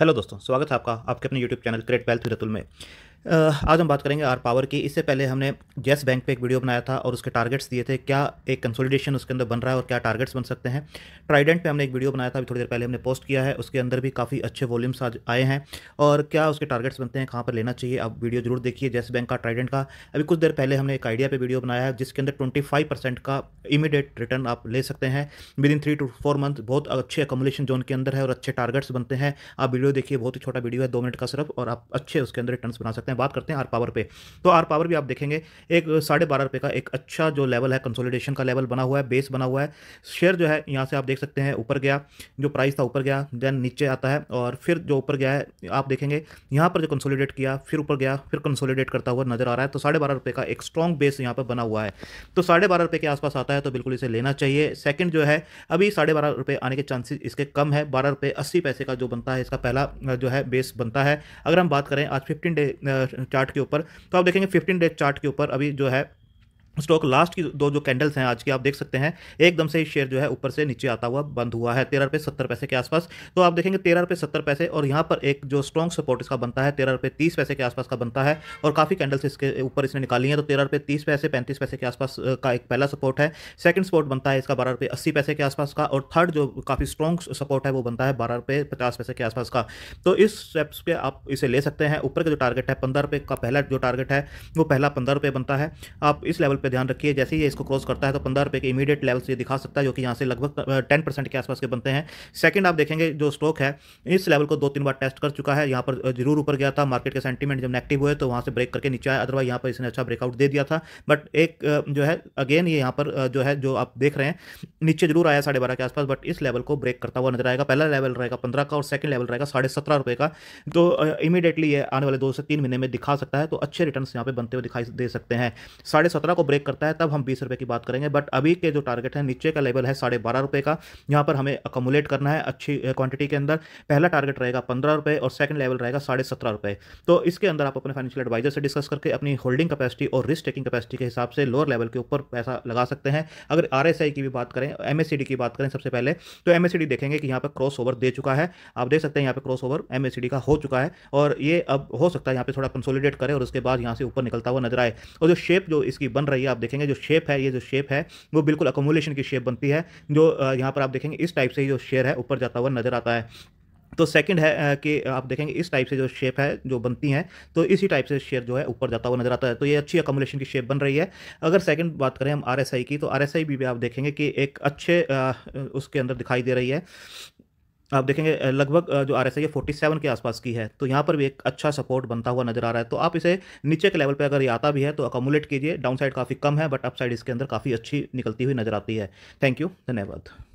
hello दोस्तों स्वागत है आपका आपके अपने YouTube channel create wealth Ratul में आज हम बात करेंगे आर पावर की इससे पहले हमने जेस बैंक पे एक वीडियो बनाया था और उसके टारगेट्स दिए थे क्या एक कंसोलिडेशन उसके अंदर बन रहा है और क्या टारगेट्स बन सकते हैं ट्राइडेंट पे हमने एक वीडियो बनाया था अभी थोड़ी देर पहले हमने पोस्ट किया है उसके अंदर भी काफ़ी अच्छे वॉल्यूम्स आज आए हैं और क्या उसके टारगेट्स बनते हैं कहाँ पर लेना चाहिए आप वीडियो जरूर देखिए जैस बैंक का ट्राइडेंट का अभी कुछ देर पहले हमने एक आइडिया पर वीडियो बनाया है जिसके अंदर ट्वेंटी का इमीडिएट रिटर्न आप ले सकते हैं with in three to four month बहुत अच्छे अकोमोलेशन जोन के अंदर है और अच्छे टारगेट्स बनते हैं आप वीडियो देखिए बहुत ही छोटा वीडियो है दो मिनट का सिर्फ और आप अच्छे उसके अंदर रिटर्न बना सकते हैं हैं बात करते हैं आर पावर पे तो आर पावर भी आप देखेंगे एक साढ़े बारह रुपये का एक अच्छा जो लेवल है कंसोलिडेशन का लेवल बना हुआ है बेस बना हुआ है शेयर जो है यहाँ से आप देख सकते हैं ऊपर गया जो प्राइस था ऊपर गया देन नीचे आता है और फिर जो ऊपर गया है आप देखेंगे यहाँ पर जो कंसोलिडेट किया फिर ऊपर गया फिर कंसोलिडेट करता हुआ नजर आ रहा है तो साढ़े बारह का एक स्ट्रॉन्ग बेस यहाँ पर बना हुआ है तो साढ़े बारह के आसपास आता है तो बिल्कुल इसे लेना चाहिए सेकेंड जो है अभी साढ़े बारह आने के चांसेस इसके कम है बारह रुपये अस्सी पैसे का जो बनता है इसका पहला जो है बेस बनता है अगर हम बात करें आज 15 डे चार्ट के ऊपर तो आप देखेंगे फिफ्टीन डेज चार्ट के ऊपर अभी जो है स्टॉक लास्ट की दो जो कैंडल्स हैं आज की आप देख सकते हैं एकदम से शेयर जो है ऊपर से नीचे आता हुआ बंद हुआ है तेरह रुपये सत्तर पैसे के आसपास तो आप देखेंगे तेरह रुपये सत्तर पैसे और यहाँ पर एक जो स्ट्रॉन्ग सपोर्ट इसका बनता है तेरह रुपये तीस पैसे के आसपास का बनता है और काफ़ी कैंडल्स इसके ऊपर इसने निकाली हैं तो तेरह रुपये तीस पैसे पैंतीस पैसे के आसपास का एक पहला सपोर्ट है सेकंड सपोर्ट बनता है इसका बारह रुपये अस्सी पैसे के आसपास का और थर्ड जो काफ़ी स्ट्रॉन्ग सपोर्ट है वो बनता है बारह रुपये पचास पैसे के आसपास का तो इस स्टेप्स पर आप इसे ले सकते हैं ऊपर का जो टारगेट है पंद्रह रुपये का पहला जो टारगेट है वो पहला पंद्रह रुपये बनता है आप इस लेवल पे ध्यान रखिए जैसे ही इसको क्रॉस करता है तो पंद्रह रुपये के इमीडिएट लेवल्स ये दिखा सकता है जो कि यहाँ से लगभग टेन परसेंट के आसपास के बनते हैं सेकंड आप देखेंगे जो स्टॉक है इस लेवल को दो तीन बार टेस्ट कर चुका है यहाँ पर जरूर ऊपर गया था मार्केट के सेंटीमेंट जब नेगेटिव हुए तो वहाँ से ब्रेक करके नीचे आया अदरवाइज यहाँ पर इसने अच्छा ब्रेकआउट दे दिया था बट एक जो है अगेन ये यहाँ पर जो है जो आप देख रहे हैं नीचे जरूर आया साढ़े के आसपास बट इस लेवल को ब्रेक करता हुआ नजर आएगा पहला लेवल रहेगा पंद्रह का और सेकंड लेवल रहेगा साढ़े सत्रह रुपये का तो इमीडिएटली ये आने वाले दो से तीन महीने में दिखा सकता है तो अच्छे रिटर्न यहाँ पर बनते हुए दिखाई दे सकते हैं साढ़े सत्रह को ब्रेक ब्रेक करता है तब हम बीस रुपये की बात करेंगे बट अभी के जो टारगेट है नीचे का लेवल है साढ़े बारह रुपये का यहाँ पर हमें अकोमोलेट करना है अच्छी क्वांटिटी के अंदर पहला टारगेट रहेगा पंद्रह रुपये और सेकंड लेवल रहेगा साढ़े सत्रह रुपये तो इसके अंदर आप अपने फाइनेंशियल एडवाइजर से डिस्कस करके अपनी होल्डिंग कपैसिटी और रिस्क टेकिंग कपैसिटी के हिसाब से लोअर लेवल के ऊपर पैसा लगा सकते हैं अगर आर की भी बात करें एम की बात करें सबसे पहले तो एम देखेंगे कि यहाँ पर क्रॉस ओवर दे चुका है आप देख सकते हैं यहाँ पर क्रॉस ओवर एम का हो चुका है और ये अब हो सकता है यहाँ पर थोड़ा कंसोलिडेट करें और उसके बाद यहाँ से ऊपर निकलता हुआ नजर आए और जो शेप जो इसकी बन रही है ये आप देखेंगे जो शेप है ये जो शेप है वो बिल्कुल अकोमोलेशन की शेप बनती है जो यहाँ पर आप देखेंगे इस टाइप से ही जो शेयर है ऊपर जाता हुआ नजर आता है तो सेकंड है कि आप देखेंगे इस टाइप से जो शेप है जो बनती हैं तो इसी टाइप से शेयर जो है ऊपर जाता हुआ नजर आता है तो ये अच्छी अकोमोलेशन की शेप बन रही है अगर सेकंड बात करें हम आरएसआई की तो आरएसआई भी, भी आप देखेंगे कि एक अच्छे उसके अंदर दिखाई दे रही है आप देखेंगे लगभग जो आर एस आई है फोर्टी सेवन के आसपास की है तो यहाँ पर भी एक अच्छा सपोर्ट बनता हुआ नजर आ रहा है तो आप इसे नीचे के लेवल पे अगर ये आता भी है तो अकोमोलेट कीजिए डाउन साइड काफ़ी कम है बट अप साइड इसके अंदर काफ़ी अच्छी निकलती हुई नजर आती है थैंक यू धन्यवाद